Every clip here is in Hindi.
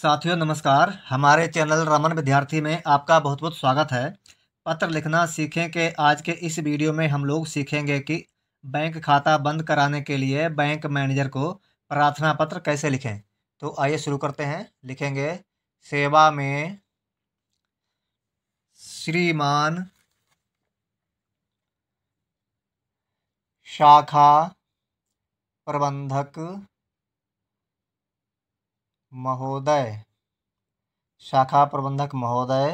साथियों नमस्कार हमारे चैनल रमन विद्यार्थी में आपका बहुत बहुत स्वागत है पत्र लिखना सीखें के आज के इस वीडियो में हम लोग सीखेंगे कि बैंक खाता बंद कराने के लिए बैंक मैनेजर को प्रार्थना पत्र कैसे लिखें तो आइए शुरू करते हैं लिखेंगे सेवा में श्रीमान शाखा प्रबंधक महोदय शाखा प्रबंधक महोदय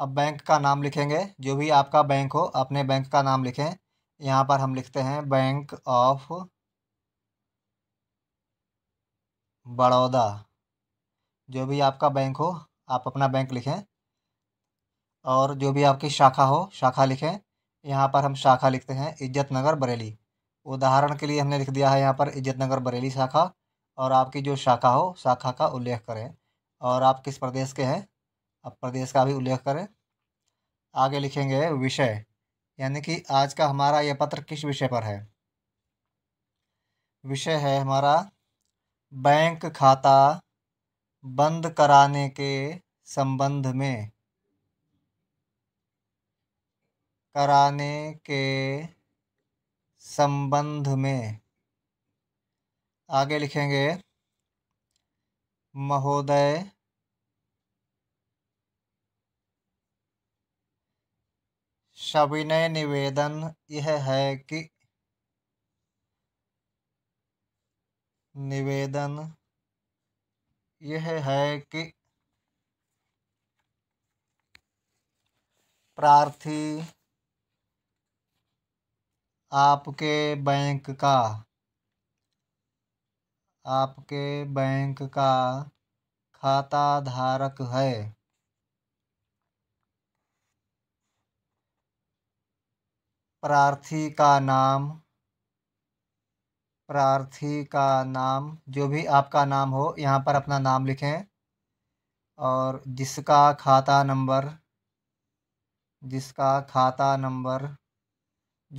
अब बैंक का नाम लिखेंगे जो भी आपका बैंक हो अपने बैंक का नाम लिखें यहाँ पर हम लिखते हैं बैंक ऑफ बड़ौदा जो भी आपका बैंक हो आप अपना बैंक लिखें और जो भी आपकी शाखा हो शाखा लिखें यहाँ पर हम शाखा लिखते हैं इज्जत नगर बरेली उदाहरण के लिए हमने लिख दिया है यहाँ पर इज्जत नगर बरेली शाखा और आपकी जो शाखा हो शाखा का उल्लेख करें और आप किस प्रदेश के हैं आप प्रदेश का भी उल्लेख करें आगे लिखेंगे विषय यानी कि आज का हमारा यह पत्र किस विषय पर है विषय है हमारा बैंक खाता बंद कराने के संबंध में कराने के संबंध में आगे लिखेंगे महोदय सविनय निवेदन यह है कि निवेदन यह है कि प्रार्थी आपके बैंक का आपके बैंक का खाता धारक है प्रार्थी का नाम प्रार्थी का नाम जो भी आपका नाम हो यहाँ पर अपना नाम लिखें और जिसका खाता नंबर जिसका खाता नंबर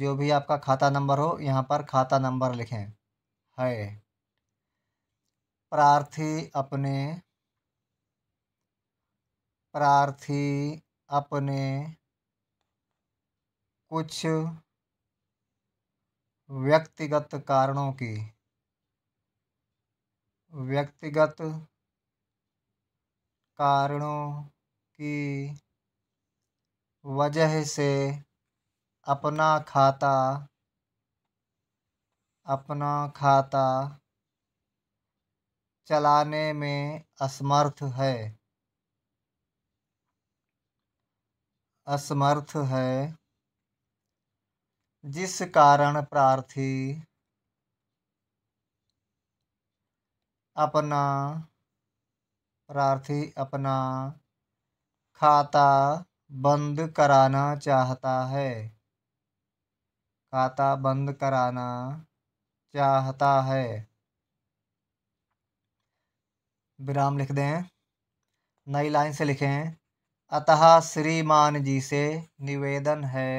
जो भी आपका खाता नंबर हो यहाँ पर खाता नंबर लिखें है प्रार्थी अपने प्रार्थी अपने कुछ व्यक्तिगत कारणों की व्यक्तिगत कारणों की वजह से अपना खाता अपना खाता चलाने में असमर्थ है असमर्थ है जिस कारण प्रार्थी अपना प्रार्थी अपना खाता बंद कराना चाहता है खाता बंद कराना चाहता है विराम लिख दें नई लाइन से लिखें अतः श्रीमान जी से निवेदन है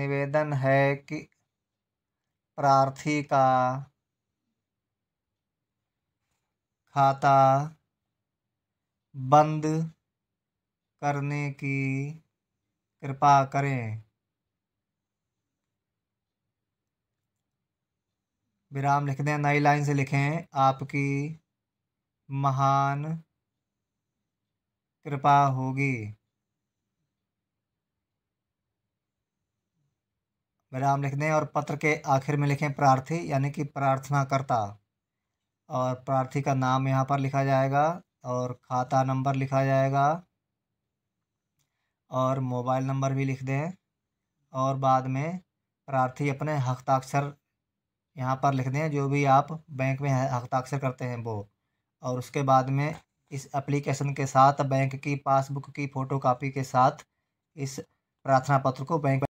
निवेदन है कि प्रार्थी का खाता बंद करने की कृपा करें विराम लिख दें नई लाइन से लिखें आपकी महान कृपा होगी विराम लिख दें और पत्र के आखिर में लिखें प्रार्थी यानी कि प्रार्थना करता और प्रार्थी का नाम यहाँ पर लिखा जाएगा और खाता नंबर लिखा जाएगा और मोबाइल नंबर भी लिख दें और बाद में प्रार्थी अपने हस्ताक्षर यहाँ पर लिख दें जो भी आप बैंक में हस्ताक्षर करते हैं वो और उसके बाद में इस एप्लीकेशन के साथ बैंक की पासबुक की फ़ोटोकॉपी के साथ इस प्रार्थना पत्र को बैंक